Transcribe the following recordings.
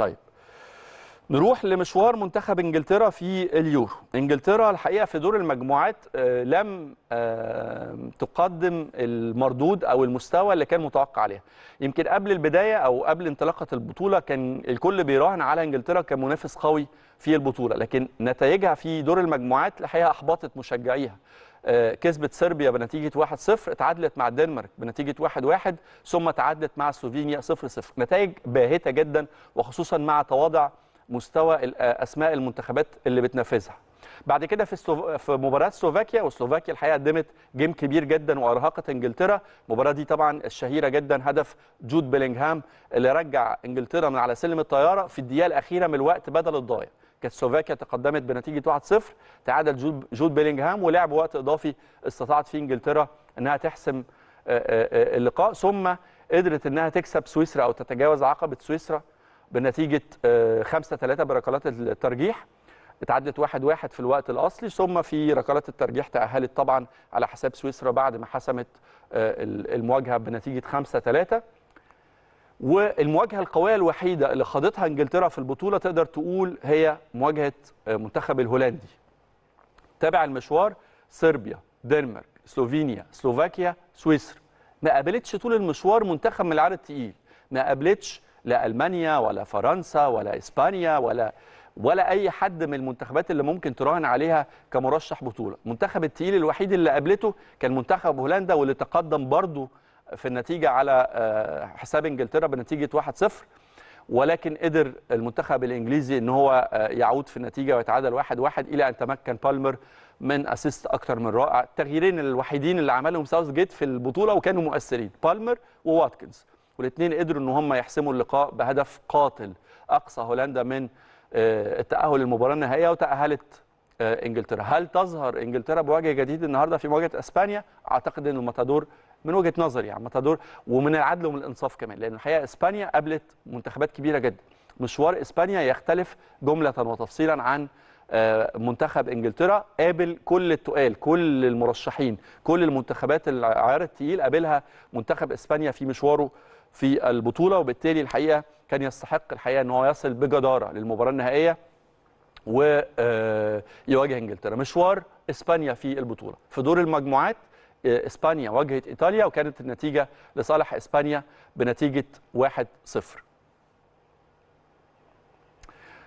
طيب نروح لمشوار منتخب انجلترا في اليورو انجلترا الحقيقه في دور المجموعات آه، لم آه، تقدم المردود او المستوى اللي كان متوقع عليها يمكن قبل البدايه او قبل انطلاقه البطوله كان الكل بيراهن على انجلترا كمنافس قوي في البطوله لكن نتائجها في دور المجموعات الحقيقه احبطت مشجعيها آه، كسبت صربيا بنتيجه 1-0 اتعادلت مع الدنمارك بنتيجه 1-1 ثم تعادلت مع سلوفينيا 0-0 نتائج باهته جدا وخصوصا مع تواضع مستوى آه، اسماء المنتخبات اللي بتنفذها بعد كده في السوف... في مباراه سلوفاكيا وسلوفاكيا الحقيقه قدمت جيم كبير جدا وارهقت انجلترا المباراه دي طبعا الشهيره جدا هدف جود بيلينغهام اللي رجع انجلترا من على سلم الطياره في الدقيقه الاخيره من الوقت بدل الضايع كانت سلوفاكيا تقدمت بنتيجه 1-0 تعادل جود, جود بيلينغهام ولعب وقت اضافي استطاعت فيه انجلترا انها تحسم آه، آه، آه، اللقاء ثم قدرت انها تكسب سويسرا او تتجاوز عقبه سويسرا بنتيجه 5 3 بركلات الترجيح اتعدت واحد واحد في الوقت الأصلي ثم في ركلات الترجيح تأهلت طبعا على حساب سويسرا بعد ما حسمت آه، المواجهة بنتيجة 5 3 والمواجهة القوية الوحيدة اللي خاضتها انجلترا في البطولة تقدر تقول هي مواجهة آه، منتخب الهولندي تابع المشوار صربيا دنمارك سلوفينيا سلوفاكيا سويسرا ما قابلتش طول المشوار منتخب من العدد التقيل ما قابلتش لا المانيا ولا فرنسا ولا اسبانيا ولا ولا اي حد من المنتخبات اللي ممكن تراهن عليها كمرشح بطوله منتخب التقيل الوحيد اللي قابلته كان منتخب هولندا واللي تقدم برضه في النتيجه على آه، حساب انجلترا بنتيجه 1-0 ولكن قدر المنتخب الانجليزي ان هو آه، يعود في النتيجه ويتعادل 1-1 الى ان تمكن بالمر من اسيست اكتر من رائع التغييرين الوحيدين اللي عملهم ساوث جيت في البطوله وكانوا مؤثرين بالمر وواتكنز والاثنين قدروا ان هم يحسموا اللقاء بهدف قاتل اقصى هولندا من آه، التأهل للمباراة النهائية وتأهلت آه، انجلترا هل تظهر انجلترا بوجه جديد النهارده في مواجهه اسبانيا اعتقد ان الماتادور من وجهه نظري يعني ماتادور ومن العدل ومن الانصاف كمان لان الحقيقه اسبانيا قابلت منتخبات كبيره جدا مشوار اسبانيا يختلف جمله وتفصيلا عن آه، منتخب انجلترا قابل كل التقال كل المرشحين كل المنتخبات العيار التقيل قابلها منتخب اسبانيا في مشواره في البطوله وبالتالي الحقيقه كان يستحق الحقيقه ان هو يصل بجداره للمباراه النهائيه ويواجه آه، انجلترا مشوار اسبانيا في البطوله في دور المجموعات آه، اسبانيا واجهت ايطاليا وكانت النتيجه لصالح اسبانيا بنتيجه 1-0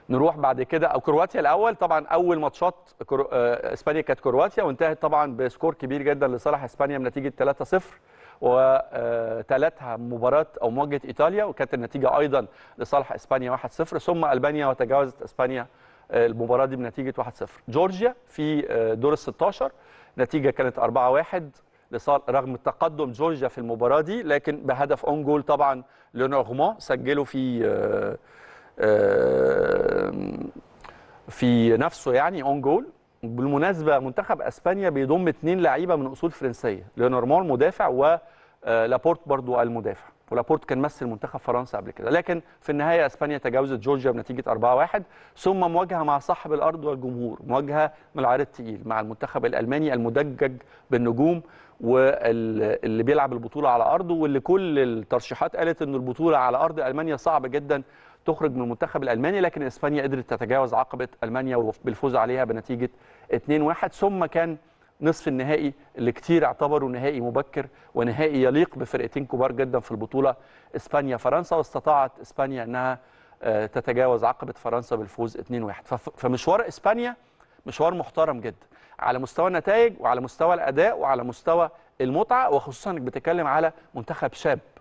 نروح بعد كده او كرواتيا الاول طبعا اول ماتشات آه، اسبانيا كانت كرواتيا وانتهت طبعا بسكور كبير جدا لصالح اسبانيا بنتيجه 3-0 وتلتها مباراه او مواجهه ايطاليا وكانت النتيجه ايضا لصالح اسبانيا 1-0 ثم البانيا وتجاوزت اسبانيا آه، المباراه دي بنتيجه 1-0 جورجيا في آه، دور ال 16 نتيجه كانت 4-1 رغم تقدم جورجيا في المباراه دي لكن بهدف اون جول طبعا لونورمون سجله في آه، في نفسه يعني اون جول بالمناسبه منتخب اسبانيا بيضم اثنين لعيبه من اصول فرنسيه ليونارمو المدافع ولابورت آه، برضو المدافع ولابورت كان مثل منتخب فرنسا قبل كده لكن في النهايه اسبانيا تجاوزت جورجيا بنتيجه 4-1 ثم مواجهه مع صاحب الارض والجمهور مواجهه من العار الثقيل مع المنتخب الالماني المدجج بالنجوم واللي بيلعب البطوله على ارضه واللي كل الترشيحات قالت ان البطوله على ارض المانيا صعبه جدا تخرج من المنتخب الالماني لكن اسبانيا قدرت تتجاوز عقبه المانيا بالفوز عليها بنتيجه 2-1 ثم كان نصف النهائي اللي كتير اعتبروا نهائي مبكر ونهائي يليق بفرقتين كبار جدا في البطوله اسبانيا فرنسا واستطاعت اسبانيا انها آه، تتجاوز عقبه فرنسا بالفوز 2-1 فمشوار اسبانيا مشوار محترم جدا على مستوى النتائج وعلى مستوى الاداء وعلى مستوى المتعه وخصوصا انك بتتكلم على منتخب شاب